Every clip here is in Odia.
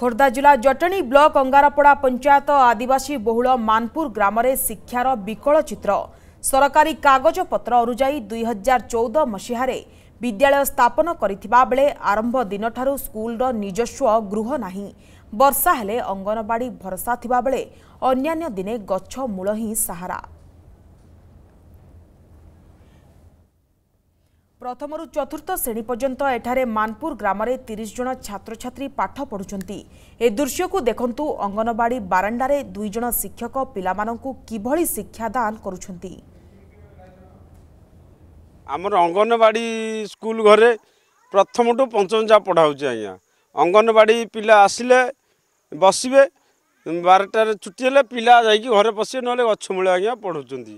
ଖୋର୍ଦ୍ଧା ଜିଲ୍ଲା ଜଟଣୀ ବ୍ଲକ ଅଙ୍ଗାରପଡ଼ା ପଞ୍ଚାୟତ ଆଦିବାସୀ ବହୁଳ ମାନପୁର ଗ୍ରାମରେ ଶିକ୍ଷାର ବିକଳ ଚିତ୍ର ସରକାରୀ କାଗଜପତ୍ର ଅନୁଯାୟୀ ଦୁଇ ହଜାର ଚଉଦ ମସିହାରେ ବିଦ୍ୟାଳୟ ସ୍ଥାପନ କରିଥିବା ବେଳେ ଆରମ୍ଭ ଦିନଠାରୁ ସ୍କୁଲର ନିଜସ୍ୱ ଗୃହ ନାହିଁ ବର୍ଷା ହେଲେ ଅଙ୍ଗନବାଡ଼ି ଭରସା ଥିବାବେଳେ ଅନ୍ୟାନ୍ୟ ଦିନେ ଗଛ ମୂଳ ହିଁ ସାହାରା ପ୍ରଥମରୁ ଚତୁର୍ଥ ଶ୍ରେଣୀ ପର୍ଯ୍ୟନ୍ତ ଏଠାରେ ମାନପୁର ଗ୍ରାମରେ ତିରିଶ ଜଣ ଛାତ୍ରଛାତ୍ରୀ ପାଠ ପଢ଼ୁଛନ୍ତି ଏ ଦୃଶ୍ୟକୁ ଦେଖନ୍ତୁ ଅଙ୍ଗନବାଡ଼ି ବାରଣ୍ଡାରେ ଦୁଇ ଜଣ ଶିକ୍ଷକ ପିଲାମାନଙ୍କୁ କିଭଳି ଶିକ୍ଷାଦାନ କରୁଛନ୍ତି ଆମର ଅଙ୍ଗନବାଡ଼ି ସ୍କୁଲ ଘରେ ପ୍ରଥମଠୁ ପଞ୍ଚମ ଯାହା ପଢା ହେଉଛି ଆଜ୍ଞା ଅଙ୍ଗନବାଡ଼ି ପିଲା ଆସିଲେ ବସିବେ ବାରଟାରେ ଛୁଟି ହେଲେ ପିଲା ଯାଇକି ଘରେ ବସିବେ ନହେଲେ ଗଛ ମୂଳେ ଆଜ୍ଞା ପଢ଼ୁଛନ୍ତି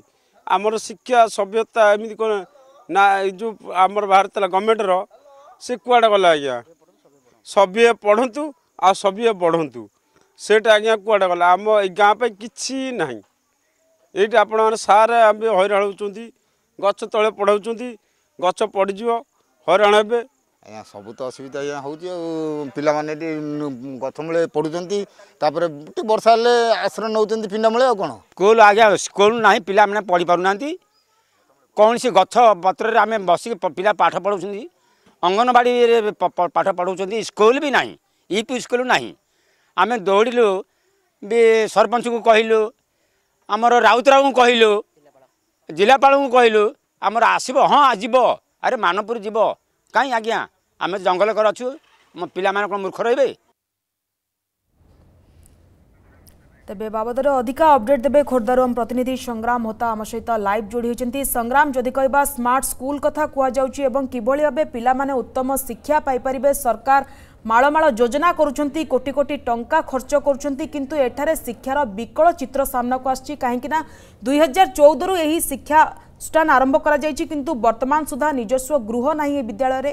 ଆମର ଶିକ୍ଷା ସଭ୍ୟତା ଏମିତି କ'ଣ ନା ଏଇ ଯେଉଁ ଆମର ବାହାରିଥିଲା ଗଭର୍ଣ୍ଣମେଣ୍ଟର ସେ କୁଆଡ଼େ ଗଲା ଆଜ୍ଞା ସଭିଏ ପଢ଼ନ୍ତୁ ଆଉ ସଭିଏ ବଢ଼ନ୍ତୁ ସେଇଟା ଆଜ୍ଞା କୁଆଡ଼େ ଗଲା ଆମ ଏଇ ଗାଁ ପାଇଁ କିଛି ନାହିଁ ଏଇଠି ଆପଣମାନେ ସାର ଆମେ ହଇରାଣ ହେଉଛନ୍ତି ଗଛ ତଳେ ପଢ଼ାଉଛନ୍ତି ଗଛ ପଡ଼ିଯିବ ହଇରାଣ ହେବେ ଆଜ୍ଞା ସବୁ ତ ଅସୁବିଧା ଆଜ୍ଞା ହେଉଛି ଆଉ ପିଲାମାନେ ଏଠି ଗଛ ମୂଳେ ପଢ଼ୁଛନ୍ତି ତାପରେ ଟିକେ ବର୍ଷା ହେଲେ ଆଶ୍ରୟ ନେଉଛନ୍ତି ପିଣ୍ଡ ମୂଳେ ଆଉ କ'ଣ ସ୍କୁଲ ଆଜ୍ଞା ସ୍କୁଲ ନାହିଁ ପିଲାମାନେ ପଢ଼ିପାରୁନାହାନ୍ତି କୌଣସି ଗଛ ପତ୍ରରେ ଆମେ ବସିକି ପିଲା ପାଠ ପଢ଼ାଉଛନ୍ତି ଅଙ୍ଗନବାଡ଼ିରେ ପାଠ ପଢ଼ାଉଛନ୍ତି ସ୍କୁଲ ବି ନାହିଁ ଇ ପି ସ୍କୁଲ ନାହିଁ ଆମେ ଦୌଡ଼ିଲୁ ବି ସରପଞ୍ଚକୁ କହିଲୁ ଆମର ରାଉତରାଓଙ୍କୁ କହିଲୁ ଜିଲ୍ଲାପାଳଙ୍କୁ କହିଲୁ ଆମର ଆସିବ ହଁ ଯିବ ଆରେ ମାନପୁର ଯିବ କାହିଁ ଆଜ୍ଞା ଆମେ ଜଙ୍ଗଲ ଘର ଅଛୁ ଆମ ପିଲାମାନେ କ'ଣ ମୂର୍ଖ ରହିବେ ତେବେ ବାବଦରେ ଅଧିକା ଅପଡେଟ୍ ଦେବେ ଖୋର୍ଦ୍ଧାରୁ ଆମ ପ୍ରତିନିଧି ସଂଗ୍ରାମ ହୋତା ଆମ ସହିତ ଲାଇଭ୍ ଯୋଡ଼ି ହୋଇଛନ୍ତି ସଂଗ୍ରାମ ଯଦି କହିବା ସ୍ମାର୍ଟ ସ୍କୁଲ କଥା କୁହାଯାଉଛି ଏବଂ କିଭଳି ଭାବେ ପିଲାମାନେ ଉତ୍ତମ ଶିକ୍ଷା ପାଇପାରିବେ ସରକାର ମାଳମାଳ ଯୋଜନା କରୁଛନ୍ତି କୋଟି କୋଟି ଟଙ୍କା ଖର୍ଚ୍ଚ କରୁଛନ୍ତି କିନ୍ତୁ ଏଠାରେ ଶିକ୍ଷାର ବିକଳ ଚିତ୍ର ସାମ୍ନାକୁ ଆସିଛି କାହିଁକିନା ଦୁଇହଜାର ଚଉଦରୁ ଏହି ଶିକ୍ଷାନୁଷ୍ଠାନ ଆରମ୍ଭ କରାଯାଇଛି କିନ୍ତୁ ବର୍ତ୍ତମାନ ସୁଦ୍ଧା ନିଜସ୍ୱ ଗୃହ ନାହିଁ ଏ ବିଦ୍ୟାଳୟରେ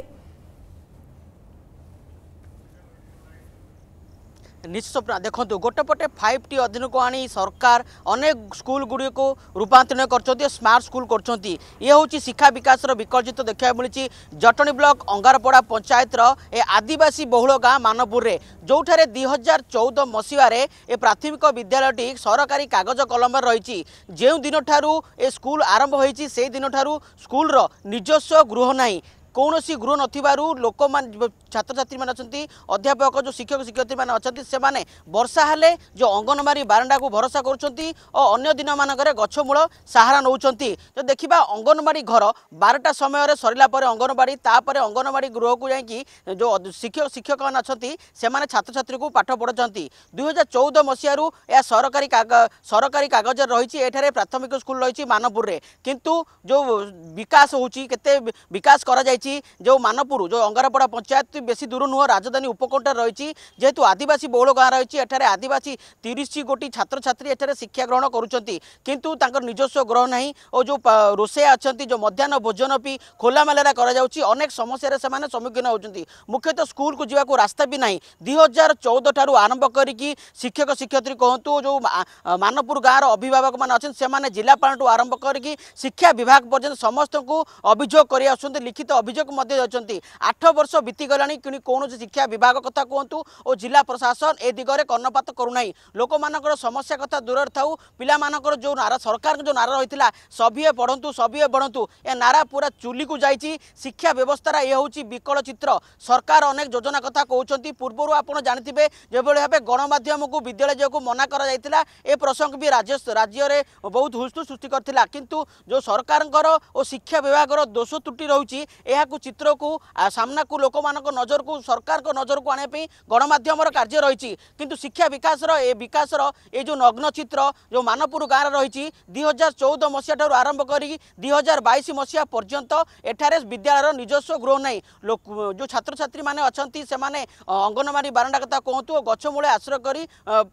ନିଶ୍ଚିତ ଦେଖନ୍ତୁ ଗୋଟେ ପଟେ ଫାଇଭ୍ ଟି ଅଧୀନକୁ ଆଣି ସରକାର ଅନେକ ସ୍କୁଲ ଗୁଡ଼ିକୁ ରୂପାନ୍ତରଣ କରୁଛନ୍ତି ଓ ସ୍ମାର୍ଟ ସ୍କୁଲ କରୁଛନ୍ତି ଇଏ ହେଉଛି ଶିକ୍ଷା ବିକାଶର ବିକଳ୍ପିତ ଦେଖିବାକୁ ମିଳିଛି ଜଟଣୀ ବ୍ଲକ ଅଙ୍ଗାରପଡ଼ା ପଞ୍ଚାୟତର ଏ ଆଦିବାସୀ ବହୁଳ ଗାଁ ମାନପୁରରେ ଯେଉଁଠାରେ ଦୁଇ ହଜାର ଚଉଦ ମସିହାରେ ଏ ପ୍ରାଥମିକ ବିଦ୍ୟାଳୟଟି ସରକାରୀ କାଗଜ କଲମରେ ରହିଛି ଯେଉଁ ଦିନଠାରୁ ଏ ସ୍କୁଲ ଆରମ୍ଭ ହୋଇଛି ସେଇ ଦିନଠାରୁ ସ୍କୁଲର ନିଜସ୍ୱ ଗୃହ ନାହିଁ କୌଣସି ଗୃହ ନଥିବାରୁ ଲୋକମାନେ ଛାତ୍ରଛାତ୍ରୀମାନେ ଅଛନ୍ତି ଅଧ୍ୟାପକ ଯେଉଁ ଶିକ୍ଷକ ଶିକ୍ଷୟିତ୍ରୀମାନେ ଅଛନ୍ତି ସେମାନେ ବର୍ଷା ହେଲେ ଯେଉଁ ଅଙ୍ଗନବାଡ଼ି ବାରଣ୍ଡାକୁ ଭରସା କରୁଛନ୍ତି ଓ ଅନ୍ୟ ଦିନମାନଙ୍କରେ ଗଛମୂଳ ସାହାରା ନେଉଛନ୍ତି ଯଦି ଦେଖିବା ଅଙ୍ଗନବାଡ଼ି ଘର ବାରଟା ସମୟରେ ସରିଲା ପରେ ଅଙ୍ଗନବାଡ଼ି ତାପରେ ଅଙ୍ଗନବାଡ଼ି ଗୃହକୁ ଯାଇକି ଯେଉଁ ଶିକ୍ଷକ ଶିକ୍ଷକମାନେ ଅଛନ୍ତି ସେମାନେ ଛାତ୍ରଛାତ୍ରୀଙ୍କୁ ପାଠ ପଢ଼ାଉଛନ୍ତି ଦୁଇହଜାର ଚଉଦ ମସିହାରୁ ଏହା ସରକାରୀ ସରକାରୀ କାଗଜରେ ରହିଛି ଏଠାରେ ପ୍ରାଥମିକ ସ୍କୁଲ ରହିଛି ମାନପୁରରେ କିନ୍ତୁ ଯେଉଁ ବିକାଶ ହେଉଛି କେତେ ବିକାଶ କରାଯାଇଛି রয়েছে যে মানপুর যে অঙ্গারপড়া পঞ্চায়েত বেশি দূর নুহ রাজধানী উপকণ্ঠে রয়েছে যেহেতু আদিবাসী বহুল গাঁ রয়েছে এখানে আদিবাসী তিরিশ গোটি ছাত্রছাত্রী এখানে শিক্ষা গ্রহণ করছেন কিন্তু তাঁর নিজস্ব গ্রহ না ও যে রোষেয়া অনেক যে মধ্যাহ্ন ভোজন বি খোলামেলা করা যাচ্ছে অনেক সমস্যার সে সম্মুখীন হচ্ছেন মুখ্যতঃ স্কুলকু যা রাস্তা বি না দুই হাজার চৌদ ঠার আরম্ভ করি শিক্ষক শিক্ষয়িত্রী কুহতু যে মানপুর গাঁর অভিভাবক মানে অনেক সে জেলাপাল আরম্ভ করি শিক্ষা বিভাগ পর্যন্ত সমস্ত অভিযোগ করে আসুন লিখিত অভিযোগ ଅଭିଯୋଗ ମଧ୍ୟ ଦେଉଛନ୍ତି ଆଠ ବର୍ଷ ବିତିଗଲାଣି କିଣି କୌଣସି ଶିକ୍ଷା ବିଭାଗ କଥା କୁହନ୍ତୁ ଓ ଜିଲ୍ଲା ପ୍ରଶାସନ ଏ ଦିଗରେ କର୍ଣ୍ଣପାତ କରୁନାହିଁ ଲୋକମାନଙ୍କର ସମସ୍ୟା କଥା ଦୂରରେ ଥାଉ ପିଲାମାନଙ୍କର ଯେଉଁ ନାରା ସରକାରଙ୍କ ଯେଉଁ ନାରା ରହିଥିଲା ସଭିଏ ପଢ଼ନ୍ତୁ ସଭିଏ ବଢ଼ନ୍ତୁ ଏ ନାରା ପୁରା ଚୁଲିକୁ ଯାଇଛି ଶିକ୍ଷା ବ୍ୟବସ୍ଥାର ଏ ହେଉଛି ବିକଳ ଚିତ୍ର ସରକାର ଅନେକ ଯୋଜନା କଥା କହୁଛନ୍ତି ପୂର୍ବରୁ ଆପଣ ଜାଣିଥିବେ ଯେଭଳି ଭାବେ ଗଣମାଧ୍ୟମକୁ ବିଦ୍ୟାଳୟ ଯିବାକୁ ମନା କରାଯାଇଥିଲା ଏ ପ୍ରସଙ୍ଗ ବି ରାଜ୍ୟରେ ବହୁତ ହୁସ୍ତୁ ସୃଷ୍ଟି କରିଥିଲା କିନ୍ତୁ ଯେଉଁ ସରକାରଙ୍କର ଓ ଶିକ୍ଷା ବିଭାଗର ଦୋଷ ତ୍ରୁଟି ରହୁଛି ଏହା ଏହାକୁ ଚିତ୍ରକୁ ସାମ୍ନାକୁ ଲୋକମାନଙ୍କ ନଜରକୁ ସରକାରଙ୍କ ନଜରକୁ ଆଣିବା ପାଇଁ ଗଣମାଧ୍ୟମର କାର୍ଯ୍ୟ ରହିଛି କିନ୍ତୁ ଶିକ୍ଷା ବିକାଶର ଏ ବିକାଶର ଏ ଯେଉଁ ନଗ୍ନ ଚିତ୍ର ଯେଉଁ ମାନପୁର ଗାଁରେ ରହିଛି ଦୁଇ ହଜାର ଚଉଦ ମସିହାଠାରୁ ଆରମ୍ଭ କରିକି ଦୁଇ ହଜାର ବାଇଶ ମସିହା ପର୍ଯ୍ୟନ୍ତ ଏଠାରେ ବିଦ୍ୟାଳୟର ନିଜସ୍ୱ ଗୃହ ନାହିଁ ଯେଉଁ ଛାତ୍ରଛାତ୍ରୀମାନେ ଅଛନ୍ତି ସେମାନେ ଅଙ୍ଗନବାଡ଼ି ବାରଣ୍ଡା କଥା କୁହନ୍ତୁ ଓ ଗଛମୂଳେ ଆଶ୍ରୟ କରି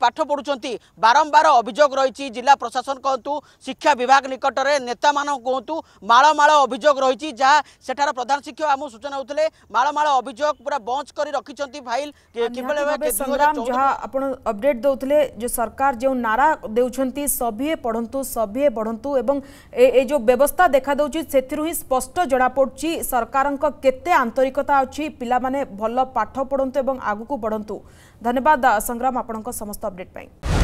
ପାଠ ପଢ଼ୁଛନ୍ତି ବାରମ୍ବାର ଅଭିଯୋଗ ରହିଛି ଜିଲ୍ଲା ପ୍ରଶାସନ କୁହନ୍ତୁ ଶିକ୍ଷା ବିଭାଗ ନିକଟରେ ନେତାମାନଙ୍କୁ କୁହନ୍ତୁ ମାଳମାଳ ଅଭିଯୋଗ ରହିଛି ଯାହା ସେଠାରେ প্রধান শিক্ষক আমি সূচনা হলে মাড়মাড় অভিযোগ পুরা বঞ্চ করে রাখিছেন ফাইল কিভাবে ভাবে সংগ্রাম যা আপনার অপডেট দৌলে যে সরকার যে নারা দেউছেন সভিয়ে পড়ন্তু সভিয়ে পড়ন্তু এবং এই যে ব্যবস্থা দেখা দেউছি সেথিরু হি স্পষ্ট জনা পড়ছি সরকারଙ୍କ কেতে আন্তরিকতা অছি পিলামানে ভাল পাঠ পড়ন্তু এবং আগুকু বড়ন্তু ধন্যবাদ সংগ্রাম আপনার সমস্ত অপডেট পাই